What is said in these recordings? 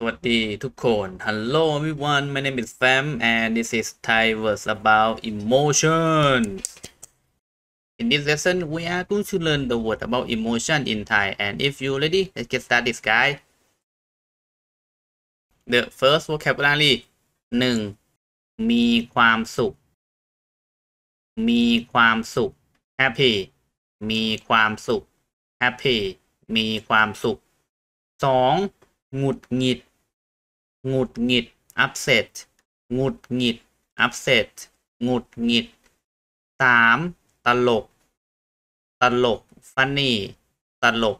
สวัสดีทุกคน Hello everyone my name is Sam and this is Thai words about emotion In this lesson we are going to learn the word about emotion in Thai and if you ready let's get started guys The first vocabulary 1. มีความสุข มีความสุข happy มีความสุข happy มีความสุข 2. หงุดหงิด หงุดหงิด upset หงุดหงิด upset หงุดหงิด 3. ตลก ตลก funny ตลก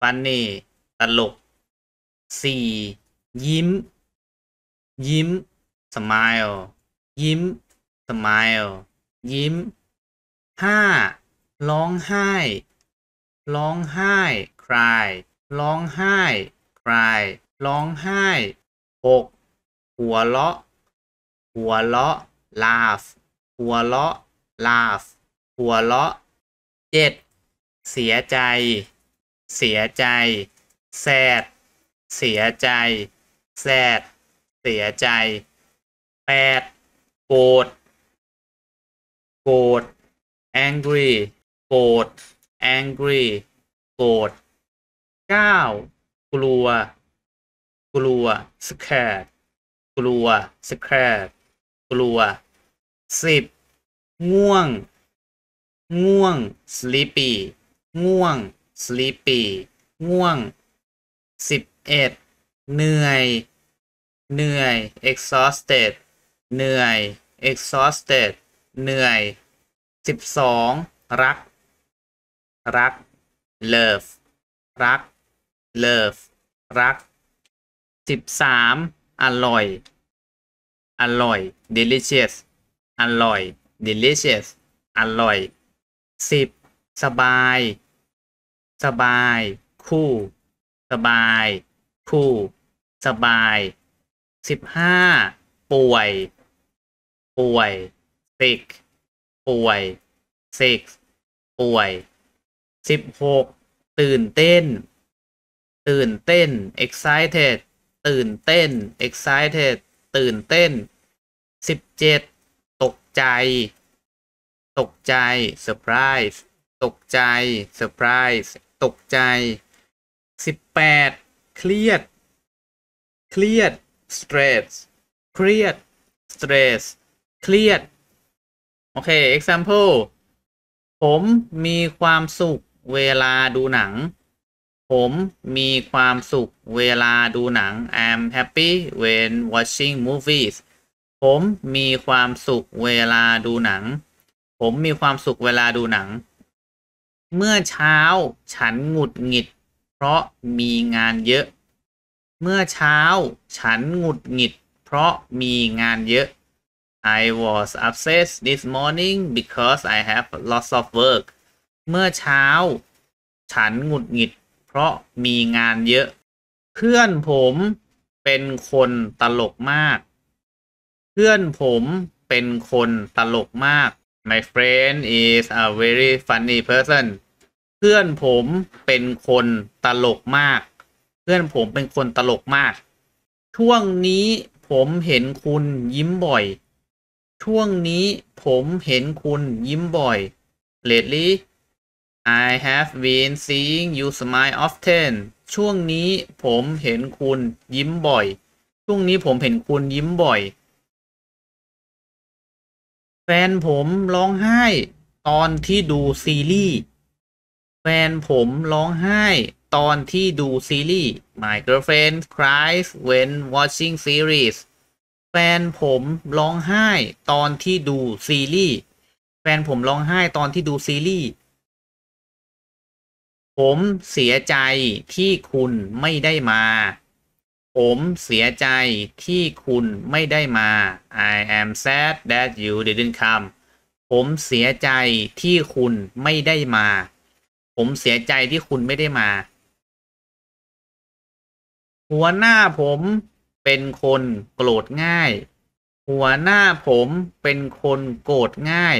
funny ตลก 4. ยิ้ม ยิ้ม smile ยิ้ม smile ยิ้ม 5. ร้องไห้ ร้องไห้ cry ร้องไห้ cry ร้องไห้หกหัวเราะ หัวเราะ laugh หัวเราะ laugh หัวเราะเจ็ดเสียใจ เสียใจ sad เสียใจ sad เสียใจแปดโกรธโกรธ angry โกรธ angry โกรธเก้ากลัว กลัว scared กลัว scared กลัว สิบ ง่วง ง่วง sleepy ง่วง sleepy ง่วงสิบเอ็ดเหนื่อย เหนื่อย exhausted เหนื่อย exhausted เหนื่อยสิบสอง รัก รัก love รักเลิฟรักสิบสามอร่อย อร่อย delicious อร่อย delicious อร่อยสิบสบาย สบาย คู่ สบาย คู่ สบายสิบห้าป่วย ป่วย sick ป่วย sick ป่วยสิบหกตื่นเต้นตื่นเต้น excited ตื่นเต้น excited ตื่นเต้น สิบเจ็ดตกใจ ตกใจ surprise ตกใจ surprise ตกใจ สิบแปดเครียด เครียด stress เครียด stress เครียด โอเค example ผมมีความสุขเวลาดูหนังผมมีความสุขเวลาดูหนัง I'm happy when watching movies ผมมีความสุขเวลาดูหนัง ผมมีความสุขเวลาดูหนัง เมื่อเช้าฉันหงุดหงิดเพราะมีงานเยอะ เมื่อเช้าฉันหงุดหงิดเพราะมีงานเยอะ I was upset this morning because I have lots of work เมื่อเช้าฉันหงุดหงิดเพราะมีงานเยอะเพื่อนผมเป็นคนตลกมาก เพื่อนผมเป็นคนตลกมาก My friend is a very funny person เพื่อนผมเป็นคนตลกมากเพื่อนผมเป็นคนตลกมาก ช่วงนี้ผมเห็นคุณยิ้มบ่อย ช่วงนี้ผมเห็นคุณยิ้มบ่อย Lately I have been seeing you smile often ช่วงนี้ผมเห็นคุณยิ้มบ่อย ช่วงนี้ผมเห็นคุณยิ้มบ่อย แฟนผมร้องไห้ ตอนที่ดูซีรีส์แฟนผมร้องไห้ตอนที่ดูซีรีส์ My girlfriend cries when watching series แฟนผมร้องไห้ตอนที่ดูซีรีส์แฟนผมร้องไห้ตอนที่ดูซีรีส์ผมเสียใจที่คุณไม่ได้มา ผมเสียใจที่คุณไม่ได้มา I am sad that you didn't come ผมเสียใจที่คุณไม่ได้มา ผมเสียใจที่คุณไม่ได้มา หัวหน้าผมเป็นคนโกรธง่าย หัวหน้าผมเป็นคนโกรธง่าย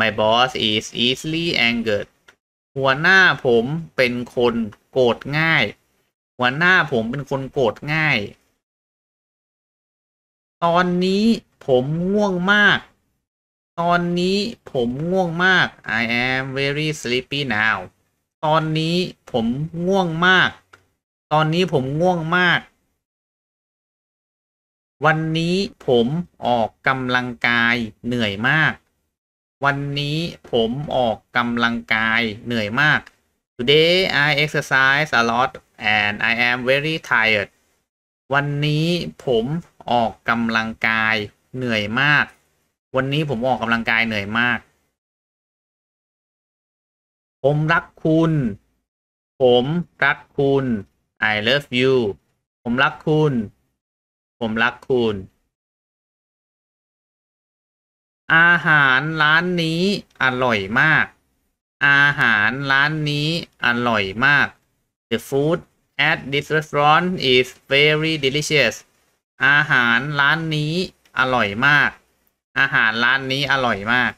My boss is easily angered หัวหน้าผมเป็นคนโกรธง่าย หัวหน้าผมเป็นคนโกรธง่าย ตอนนี้ผมง่วงมาก ตอนนี้ผมง่วงมาก I am very sleepy now ตอนนี้ผมง่วงมาก ตอนนี้ผมง่วงมาก วันนี้ผมออกกำลังกายเหนื่อยมากวันนี้ผมออกกำลังกายเหนื่อยมาก Today I exercise a lot and I am very tired วันนี้ผมออกกำลังกายเหนื่อยมาก วันนี้ผมออกกำลังกายเหนื่อยมาก ผมรักคุณ ผมรักคุณ I love you ผมรักคุณ ผมรักคุณอาหารร้านนี้อร่อยมาก อาหารร้านนี้อร่อยมาก The food at this restaurant is very delicious อาหารร้านนี้อร่อยมาก อาหารร้านนี้อร่อยมาก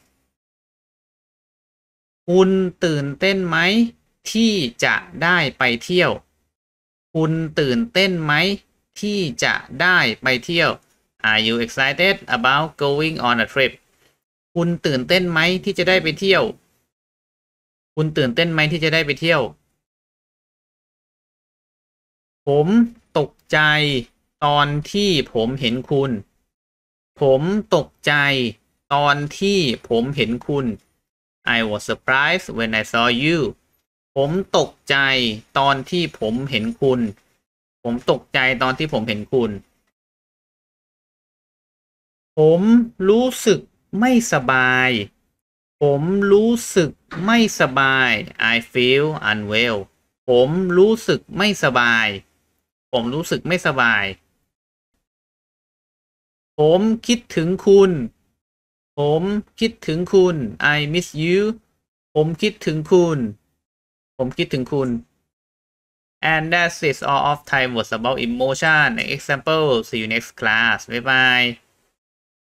คุณตื่นเต้นไหมที่จะได้ไปเที่ยว คุณตื่นเต้นไหมที่จะได้ไปเที่ยว Are you excited about going on a trip คุณตื่นเต้นไหมที่จะได้ไปเที่ยว คุณตื่นเต้นไหมที่จะได้ไปเที่ยว ผมตกใจ ตอนที่ผมเห็นคุณ ผมตกใจ ตอนที่ผมเห็นคุณ I was surprised when I saw you ผมตกใจตอนที่ผมเห็นคุณ ผมตกใจตอนที่ผมเห็นคุณ ผมรู้สึกไม่สบาย ผมรู้สึกไม่สบาย I feel unwell ผมรู้สึกไม่สบาย ผมรู้สึกไม่สบาย ผมคิดถึงคุณ ผมคิดถึงคุณ I miss you ผมคิดถึงคุณ ผมคิดถึงคุณ and that s i t all of time was about emotion example see you next class bye bye